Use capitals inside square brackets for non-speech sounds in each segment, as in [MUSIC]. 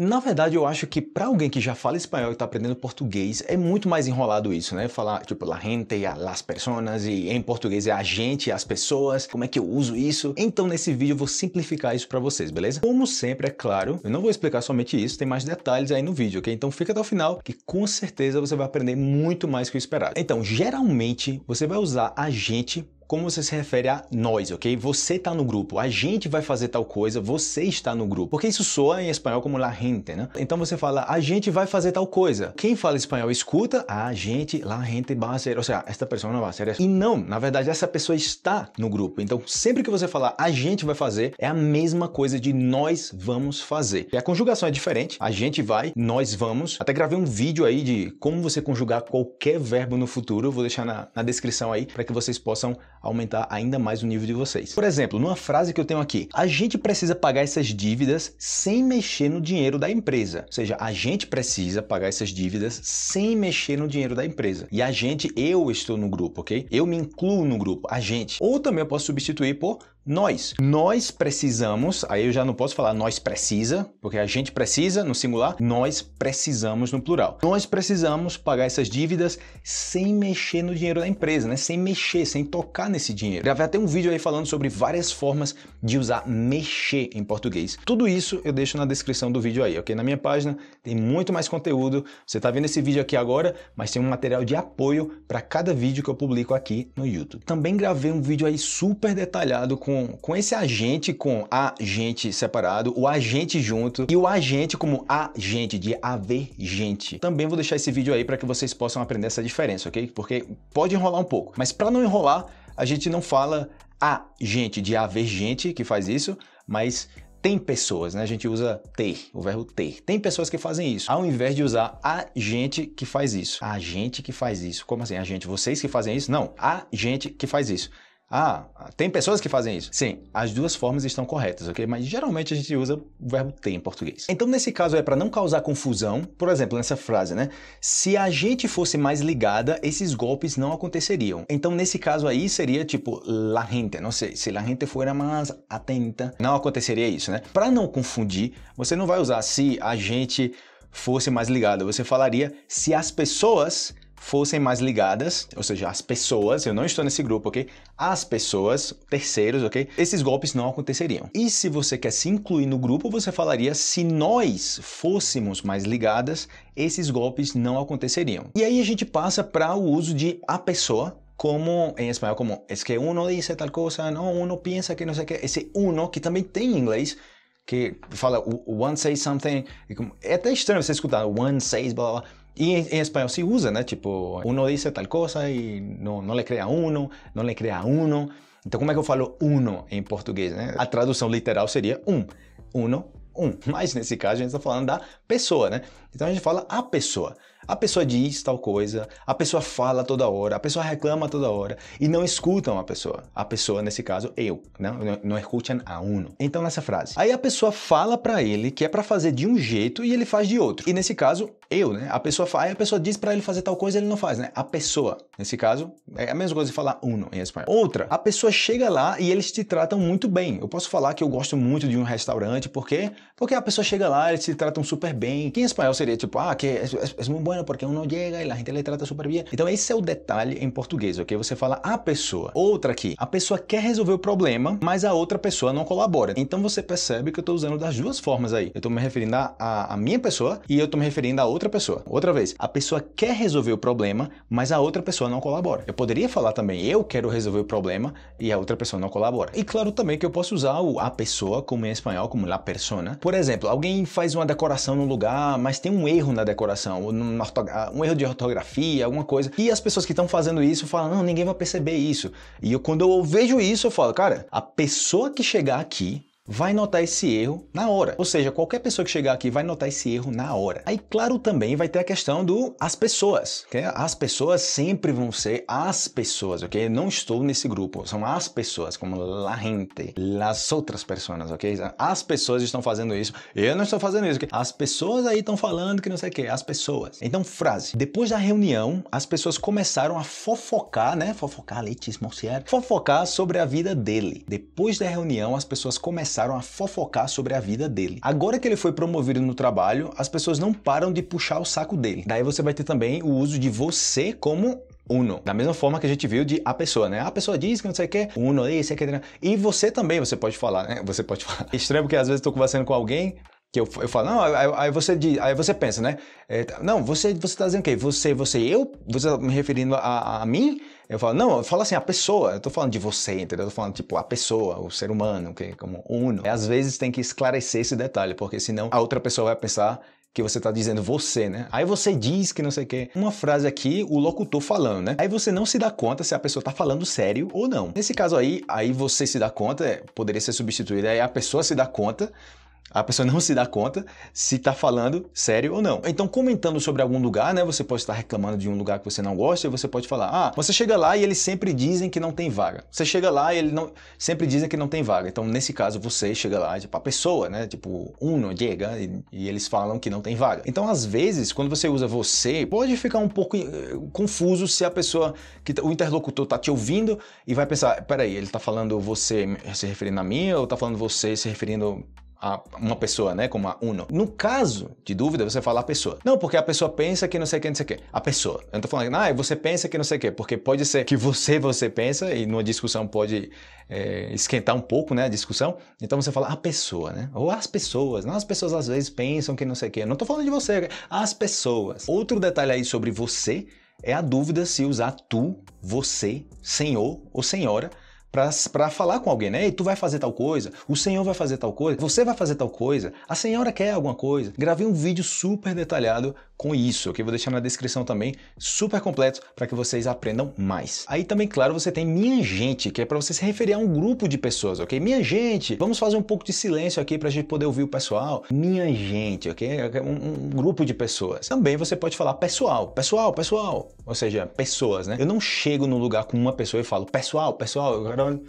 Na verdade, eu acho que para alguém que já fala espanhol e está aprendendo português, é muito mais enrolado isso, né? Falar, tipo, la gente, las personas, e em português é a gente, as pessoas, como é que eu uso isso? Então, nesse vídeo, eu vou simplificar isso para vocês, beleza? Como sempre, é claro, eu não vou explicar somente isso, tem mais detalhes aí no vídeo, ok? Então, fica até o final, que com certeza você vai aprender muito mais que o esperado. Então, geralmente, você vai usar a gente como você se refere a nós, ok? Você está no grupo, a gente vai fazer tal coisa, você está no grupo. Porque isso soa em espanhol como la gente, né? Então você fala, a gente vai fazer tal coisa. Quem fala espanhol escuta, a gente, la gente va a ser, ou seja, esta pessoa não vai ser. Essa. E não, na verdade, essa pessoa está no grupo. Então sempre que você falar, a gente vai fazer, é a mesma coisa de nós vamos fazer. E a conjugação é diferente, a gente vai, nós vamos. Até gravei um vídeo aí de como você conjugar qualquer verbo no futuro, vou deixar na, na descrição aí para que vocês possam aumentar ainda mais o nível de vocês. Por exemplo, numa frase que eu tenho aqui, a gente precisa pagar essas dívidas sem mexer no dinheiro da empresa. Ou seja, a gente precisa pagar essas dívidas sem mexer no dinheiro da empresa. E a gente, eu estou no grupo, ok? Eu me incluo no grupo, a gente. Ou também eu posso substituir por nós. Nós precisamos, aí eu já não posso falar nós precisa, porque a gente precisa no singular, nós precisamos no plural. Nós precisamos pagar essas dívidas sem mexer no dinheiro da empresa, né? Sem mexer, sem tocar nesse dinheiro. Gravei até um vídeo aí falando sobre várias formas de usar mexer em português. Tudo isso eu deixo na descrição do vídeo aí, ok? Na minha página tem muito mais conteúdo. Você está vendo esse vídeo aqui agora, mas tem um material de apoio para cada vídeo que eu publico aqui no YouTube. Também gravei um vídeo aí super detalhado com com, com esse agente, com agente separado, o agente junto e o agente como agente, de haver gente. Também vou deixar esse vídeo aí para que vocês possam aprender essa diferença, ok? Porque pode enrolar um pouco, mas para não enrolar, a gente não fala agente, de haver gente que faz isso, mas tem pessoas, né? A gente usa ter, o verbo ter. Tem pessoas que fazem isso, ao invés de usar a gente que faz isso. A gente que faz isso. Como assim? A gente, vocês que fazem isso? Não, a gente que faz isso. Ah, tem pessoas que fazem isso. Sim, as duas formas estão corretas, ok? Mas geralmente a gente usa o verbo ter em português. Então, nesse caso, é para não causar confusão. Por exemplo, nessa frase, né? Se a gente fosse mais ligada, esses golpes não aconteceriam. Então, nesse caso aí, seria tipo, la gente, não sei, se la gente fuera mais atenta, não aconteceria isso, né? Para não confundir, você não vai usar se a gente fosse mais ligada. Você falaria se as pessoas fossem mais ligadas, ou seja, as pessoas, eu não estou nesse grupo, ok? As pessoas, terceiros, ok? Esses golpes não aconteceriam. E se você quer se incluir no grupo, você falaria se nós fôssemos mais ligadas, esses golpes não aconteceriam. E aí a gente passa para o uso de a pessoa como em espanhol, como es que uno dice tal coisa, não, uno pensa que não sei o que, esse uno que também tem em inglês, que fala one says something, é até estranho você escutar one says blá blá Y en, en español sí usa, ¿no? Tipo, uno dice tal cosa y no, no le crea uno, no le crea uno. Então, como é que eu falo uno em português? Né? A tradução literal seria um. Uno, um. Mas nesse caso, a gente está falando da pessoa, né? Então, a gente fala a pessoa. A pessoa diz tal coisa, a pessoa fala toda hora, a pessoa reclama toda hora e não escutam a pessoa. A pessoa, nesse caso, eu, né? não, não escutam a uno. Então, nessa frase. Aí a pessoa fala para ele que é para fazer de um jeito e ele faz de outro. E nesse caso, eu, né? A pessoa faz, a pessoa diz para ele fazer tal coisa, ele não faz, né? A pessoa, nesse caso, é a mesma coisa de falar uno em espanhol. Outra, a pessoa chega lá e eles te tratam muito bem. Eu posso falar que eu gosto muito de um restaurante, por quê? Porque a pessoa chega lá, eles te tratam super bem. Que em espanhol seria tipo, ah, que é, é, é bom bueno porque uno llega e a gente le trata super bien. Então esse é o detalhe em português, ok? Você fala a pessoa. Outra aqui, a pessoa quer resolver o problema, mas a outra pessoa não colabora. Então você percebe que eu estou usando das duas formas aí. Eu estou me referindo à minha pessoa e eu estou me referindo à outra pessoa. Outra vez, a pessoa quer resolver o problema, mas a outra pessoa não colabora. Eu poderia falar também eu quero resolver o problema e a outra pessoa não colabora. E claro também que eu posso usar o a pessoa como em espanhol, como la persona. Por exemplo, alguém faz uma decoração num lugar, mas tem um erro na decoração, ou numa um erro de ortografia, alguma coisa. E as pessoas que estão fazendo isso falam, não, ninguém vai perceber isso. E eu, quando eu vejo isso, eu falo, cara, a pessoa que chegar aqui vai notar esse erro na hora. Ou seja, qualquer pessoa que chegar aqui vai notar esse erro na hora. Aí, claro, também vai ter a questão do as pessoas, ok? As pessoas sempre vão ser as pessoas, ok? Não estou nesse grupo, são as pessoas, como la gente, las outras pessoas, ok? As pessoas estão fazendo isso, eu não estou fazendo isso, okay? As pessoas aí estão falando que não sei o que, as pessoas. Então, frase. Depois da reunião, as pessoas começaram a fofocar, né? Fofocar, leitismo, fofocar sobre a vida dele. Depois da reunião, as pessoas começaram começaram a fofocar sobre a vida dele. Agora que ele foi promovido no trabalho, as pessoas não param de puxar o saco dele. Daí você vai ter também o uso de você como Uno. Da mesma forma que a gente viu de a pessoa, né? A pessoa diz que não sei o que, Uno, isso, aquilo. Né? E você também, você pode falar, né? Você pode [LAUGHS] falar. É estranho porque às vezes eu tô conversando com alguém, que eu, eu falo, não, aí, aí você, aí você pensa, né? É, tá, não, você você está dizendo o quê? Você, você, eu? Você tá me referindo a, a mim? Eu falo, não, eu falo assim, a pessoa, eu tô falando de você, entendeu? Eu tô falando, tipo, a pessoa, o ser humano, que okay? como uno. Às vezes tem que esclarecer esse detalhe, porque senão a outra pessoa vai pensar que você tá dizendo você, né? Aí você diz que não sei o quê. Uma frase aqui, o locutor falando, né? Aí você não se dá conta se a pessoa tá falando sério ou não. Nesse caso aí, aí você se dá conta, é, poderia ser substituída, aí a pessoa se dá conta a pessoa não [LAUGHS] se dá conta se está falando sério ou não. Então, comentando sobre algum lugar, né? Você pode estar reclamando de um lugar que você não gosta e você pode falar: "Ah, você chega lá e eles sempre dizem que não tem vaga. Você chega lá e eles não sempre dizem que não tem vaga". Então, nesse caso, você chega lá, tipo a pessoa, né? Tipo, um não chega e, e eles falam que não tem vaga. Então, às vezes, quando você usa você, pode ficar um pouco eh, confuso se a pessoa que tá, o interlocutor tá te ouvindo e vai pensar: "Peraí, ele tá falando você se referindo a mim ou tá falando você se referindo a uma pessoa, né? Como a uno. No caso de dúvida, você fala a pessoa. Não, porque a pessoa pensa que não sei o que, não sei o que. A pessoa. Eu não tô falando, ah, você pensa que não sei o que, porque pode ser que você, você pensa, e numa discussão pode é, esquentar um pouco, né? A discussão. Então você fala a pessoa, né? Ou as pessoas. Não, as pessoas às vezes pensam que não sei o que. Eu não tô falando de você, as pessoas. Outro detalhe aí sobre você é a dúvida se usar tu, você, senhor ou senhora para falar com alguém, né? E tu vai fazer tal coisa, o senhor vai fazer tal coisa, você vai fazer tal coisa, a senhora quer alguma coisa. Gravei um vídeo super detalhado com isso, que eu vou deixar na descrição também, super completo para que vocês aprendam mais. Aí também, claro, você tem minha gente, que é para você se referir a um grupo de pessoas, ok? Minha gente, vamos fazer um pouco de silêncio aqui para a gente poder ouvir o pessoal. Minha gente, ok? É um, um grupo de pessoas. Também você pode falar pessoal, pessoal, pessoal, ou seja, pessoas, né? Eu não chego num lugar com uma pessoa e falo pessoal, pessoal, eu quero trabalho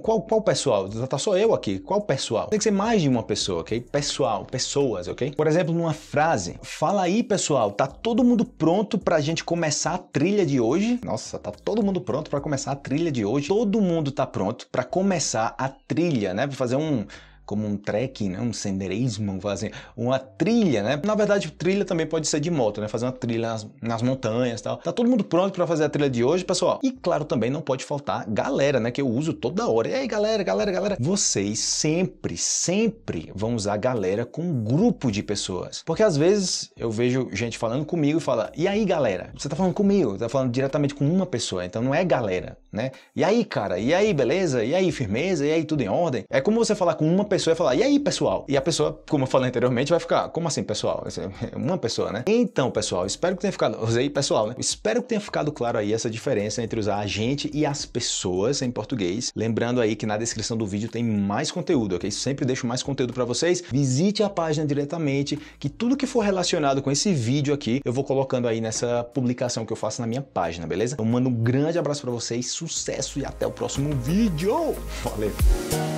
qual, qual pessoal? Tá só eu aqui. Qual pessoal? Tem que ser mais de uma pessoa, ok? Pessoal, pessoas, ok? Por exemplo, numa frase, fala aí, pessoal, tá todo mundo pronto pra gente começar a trilha de hoje? Nossa, tá todo mundo pronto para começar a trilha de hoje? Todo mundo tá pronto para começar a trilha, né? Pra fazer um como um trekking, né? um senderismo, fazer assim, uma trilha, né? Na verdade, trilha também pode ser de moto, né? Fazer uma trilha nas, nas montanhas, tal. Tá todo mundo pronto para fazer a trilha de hoje, pessoal? E claro, também não pode faltar galera, né? Que eu uso toda hora. E aí, galera, galera, galera. Vocês sempre, sempre vão usar galera com um grupo de pessoas, porque às vezes eu vejo gente falando comigo e fala: "E aí, galera? Você tá falando comigo? Tá falando diretamente com uma pessoa, então não é galera, né? E aí, cara? E aí, beleza? E aí, firmeza? E aí, tudo em ordem?" É como você falar com uma pessoa pessoa e falar, e aí, pessoal? E a pessoa, como eu falei anteriormente, vai ficar, como assim, pessoal? [LAUGHS] Uma pessoa, né? Então, pessoal, espero que tenha ficado. Usei pessoal, né? Espero que tenha ficado claro aí essa diferença entre usar a gente e as pessoas em português. Lembrando aí que na descrição do vídeo tem mais conteúdo, ok? Sempre deixo mais conteúdo para vocês. Visite a página diretamente, que tudo que for relacionado com esse vídeo aqui, eu vou colocando aí nessa publicação que eu faço na minha página, beleza? Eu mando um grande abraço para vocês, sucesso e até o próximo vídeo. Valeu!